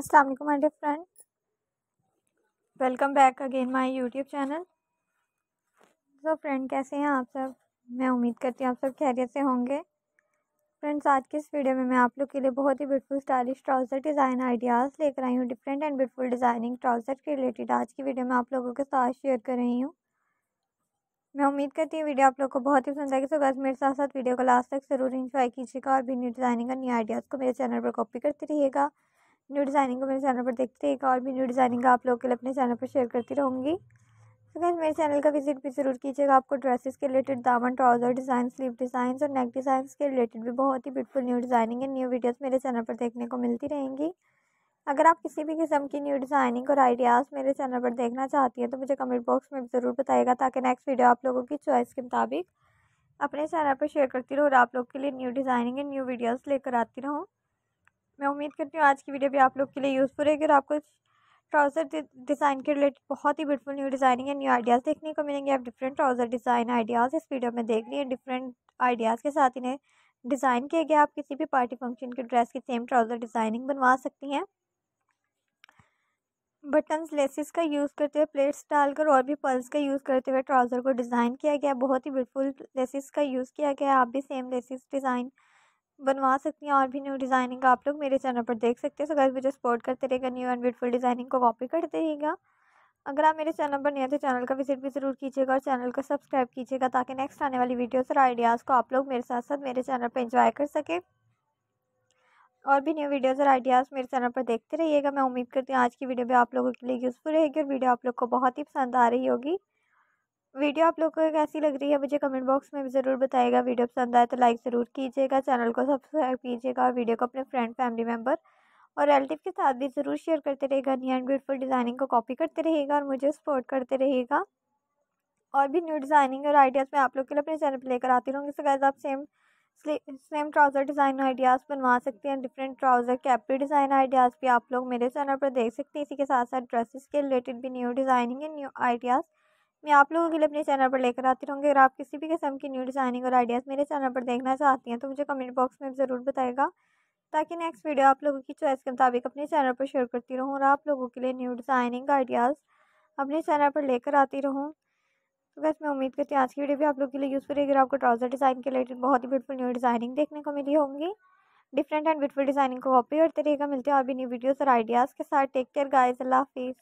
अस्सलाम वालेकुम my dear friends welcome back again my YouTube channel so friend कैसे हैं आप सब मैं उम्मीद करती हूँ आप सब खैरियत से होंगे फ्रेंड्स आज की इस वीडियो में मैं आप लोग के लिए बहुत ही beautiful stylish trouser design ideas लेकर आई हूँ different and beautiful designing trouser के रिलेटेड आज की वीडियो में आप लोगों के साथ शेयर कर रही हूँ मैं उम्मीद करती हूँ वीडियो आप लोग को बहुत ही पसंद आएगी सो बस मेरे साथ साथ वीडियो को लास्ट तक ज़रूर इन्जॉय कीजिएगा और भी न्यू डिज़ाइनिंग और न्यू आइडियाज़ को मेरे चैनल पर कॉपी करते रहिएगा न्यू डिज़ाइनिंग को मेरे चैनल पर देखते एक और भी न्यू डिज़ाइनिंग आप लोग के लिए अपने चैनल पर शेयर करती रहूँगी तो मेरे चैनल का विजिट भी ज़रूर कीजिएगा आपको ड्रेसेस के रिलेटेड दामन ट्राउज़र डिज़ाइन स्लीव डिज़ाइन और नेक डिज़ाइन के रिलेटेड भी बहुत ही ब्यूटीफुल न्यू डिज़ाइनिंग है न्यू वीडियोस मेरे चैनल पर देखने को मिलती रहेंगी अगर आप किसी भी किस्म की न्यू डिज़ाइनिंग और आइडियाज़ मेरे चैनल पर देखना चाहती हैं तो मुझे कमेंट बॉक्स में ज़रूर बताएगा ताकि नेक्स्ट वीडियो आप लोगों की चॉइस के मुताबिक अपने चैनल पर शेयर करती रहूँ और आप लोग के लिए new designing and new videos लेकर आती रहूँ मैं उम्मीद करती हूँ आज की वीडियो भी आप लोग के लिए यूज़फुल रहेगी और आपको ट्राउज़र डिज़ाइन के रिलेटेड बहुत ही ब्यूटीफुल न्यू डिज़ाइनिंग है न्यू आइडियाज़ देखने को मिलेंगे आप डिफरेंट ट्राउज़र डिज़ाइन आइडियाज़ इस वीडियो में देख लिए डिफरेंट आइडियाज़ के साथ इन्हें डिज़ाइन किया गया आप किसी भी पार्टी फंक्शन के ड्रेस की सेम ट्राउज़र डिज़ाइनिंग बनवा सकती हैं बटन्स लेसिस का यूज़ करते हुए प्लेट्स डालकर और भी पल्स का यूज़ करते हुए ट्राउज़र को डिज़ाइन किया गया बहुत ही ब्यूटीफुल लेसिस का यूज़ किया गया आप भी सेम लेसिस डिज़ाइन बनवा सकती हैं और भी न्यू डिज़ाइनिंग का आप लोग मेरे चैनल पर देख सकते हैं सो गाइस मुझे सपोर्ट करते रहेगा न्यू एंड ब्यूटीफुल डिज़ाइनिंग को कॉपी करते रहेगा अगर आप मेरे चैनल पर नए तो चैनल का विजिट भी ज़रूर कीजिएगा और चैनल को सब्सक्राइब कीजिएगा ताकि नेक्स्ट आने वाली वीडियोस और आइडियाज़ को आप लोग मेरे साथ साथ मेरे चैनल पर इंजॉय कर सके और भी न्यू वीडियोज़ और आइडियाज़ मेरे चैनल पर देखते रहिएगा मैं उम्मीद करती हूँ आज की वीडियो भी आप लोगों के लिए यूज़फुल रहेगी और वीडियो आप लोग को बहुत ही पसंद आ रही होगी वीडियो आप लोगों को कैसी लग रही है मुझे कमेंट बॉक्स में भी ज़रूर बताएगा वीडियो पसंद आए तो लाइक ज़रूर कीजिएगा चैनल को सब्सक्राइब कीजिएगा और वीडियो को अपने फ्रेंड फैमिली मेम्बर और रिलेटिव के साथ भी ज़रूर शेयर करते रहेगा नी एंड ब्यूटीफुल डिज़ाइनिंग को कॉपी करते रहेगा और मुझे सपोर्ट करते रहेगा और भी न्यू डिज़ाइनिंग और आइडियाज़ मैं आप लोग के लिए अपने चैनल पर लेकर आती रहूँगी सो आप same same trouser design ideas बनवा सकते हैं different trouser capri design ideas भी आप लोग मेरे चैनल पर देख सकते हैं इसी के साथ साथ ड्रेसेस के रिलेटेड भी new designing and new ideas मैं आप लोगों के लिए अपने चैनल पर लेकर आती रहूँगी अगर आप किसी भी किस्म की न्यू डिज़ाइनिंग और आइडियाज़ मेरे चैनल पर देखना चाहती हैं तो मुझे कमेंट बॉक्स में ज़रूर बताएगा ताकि नेक्स्ट वीडियो आप लोगों की चॉइस के मुताबिक अपने चैनल पर शेयर करती रहूँ और आप लोगों के लिए न्यू डिज़ाइनिंग आइडियाज़ अपने चैनल पर लेकर आती रहूँ तो बस मैं उम्मीद करती हूँ आज की वीडियो भी आप लोगों के लिए यूज़फुल रहेगी आपको ट्राउज़र डिज़ाइन के रिलेटेड बहुत ही ब्यूटीफुल न्यू डिज़ाइनिंग देखने को मिली होंगी डिफरेंट एंड ब्यूटीफुल डिज़ाइनिंग को कॉपी करते रहेगा मिलते हैं और भी न्यू वीडियोज़ और आइडियाज़ के साथ टेक केयर गाइज अल्लाह हाफिज़